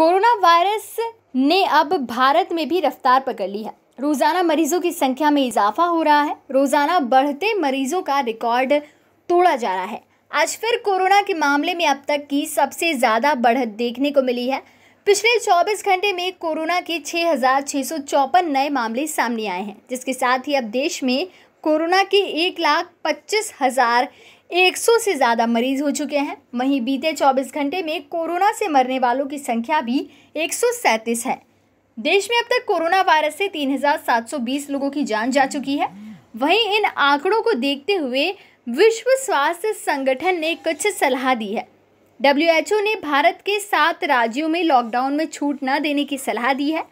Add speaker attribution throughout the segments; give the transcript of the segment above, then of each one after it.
Speaker 1: corona virus ने अब भारत में भी रफ्तार पकड़ ली है रोज़ाना मरीजों की संख्या में इजाफा हो रहा है रोज़ाना बढ़ते मरीजों का रिकॉर्ड तोड़ा जा रहा है आज फिर कोरोना के मामले में अब तक की सबसे ज़्यादा बढ़त देखने को मिली है पिछले 24 घंटे में कोरोना के छः नए मामले सामने आए हैं जिसके साथ ही अब देश में कोरोना के एक लाख पच्चीस हज़ार 100 से ज़्यादा मरीज हो चुके हैं वहीं बीते 24 घंटे में कोरोना से मरने वालों की संख्या भी एक है देश में अब तक कोरोना वायरस से 3,720 लोगों की जान जा चुकी है वहीं इन आंकड़ों को देखते हुए विश्व स्वास्थ्य संगठन ने कुछ सलाह दी है डब्ल्यू ने भारत के सात राज्यों में लॉकडाउन में छूट न देने की सलाह दी है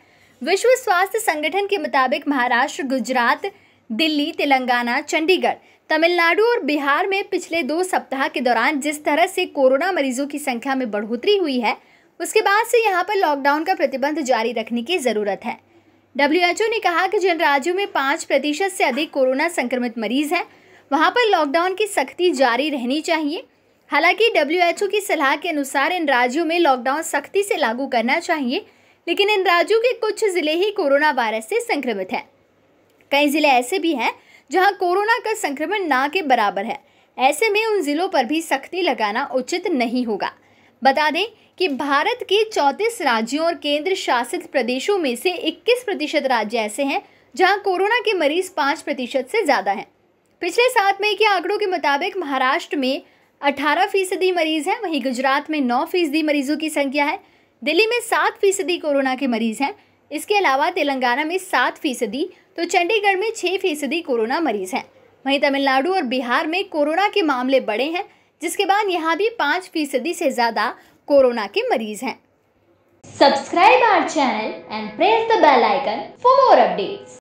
Speaker 1: विश्व स्वास्थ्य संगठन के मुताबिक महाराष्ट्र गुजरात दिल्ली तेलंगाना चंडीगढ़ तमिलनाडु और बिहार में पिछले दो सप्ताह के दौरान जिस तरह से कोरोना मरीजों की संख्या में बढ़ोतरी हुई है उसके बाद से यहाँ पर लॉकडाउन का प्रतिबंध जारी रखने की ज़रूरत है डब्ल्यू ने कहा कि जिन राज्यों में पाँच प्रतिशत से अधिक कोरोना संक्रमित मरीज हैं वहाँ पर लॉकडाउन की सख्ती जारी रहनी चाहिए हालांकि डब्ल्यू की सलाह के अनुसार इन राज्यों में लॉकडाउन सख्ती से लागू करना चाहिए लेकिन इन राज्यों के कुछ ज़िले ही कोरोना वायरस से संक्रमित हैं कई ज़िले ऐसे भी हैं जहां कोरोना का संक्रमण ना के बराबर है ऐसे में उन जिलों पर भी सख्ती लगाना उचित नहीं होगा बता दें कि भारत के चौंतीस राज्यों और केंद्र शासित प्रदेशों में से 21 प्रतिशत राज्य ऐसे हैं जहां कोरोना के मरीज 5 प्रतिशत से ज़्यादा हैं पिछले सात मई के आंकड़ों के मुताबिक महाराष्ट्र में 18 फीसदी मरीज हैं वहीं गुजरात में 9 फीसदी मरीजों की संख्या है दिल्ली में 7 फीसदी कोरोना के मरीज हैं इसके अलावा तेलंगाना में सात फीसदी तो चंडीगढ़ में छः फीसदी कोरोना मरीज हैं वहीं तमिलनाडु और बिहार में कोरोना के मामले बढ़े हैं जिसके बाद यहाँ भी पाँच फीसदी से ज़्यादा कोरोना के मरीज हैं
Speaker 2: subscribe our channel
Speaker 1: and press the bell icon for more updates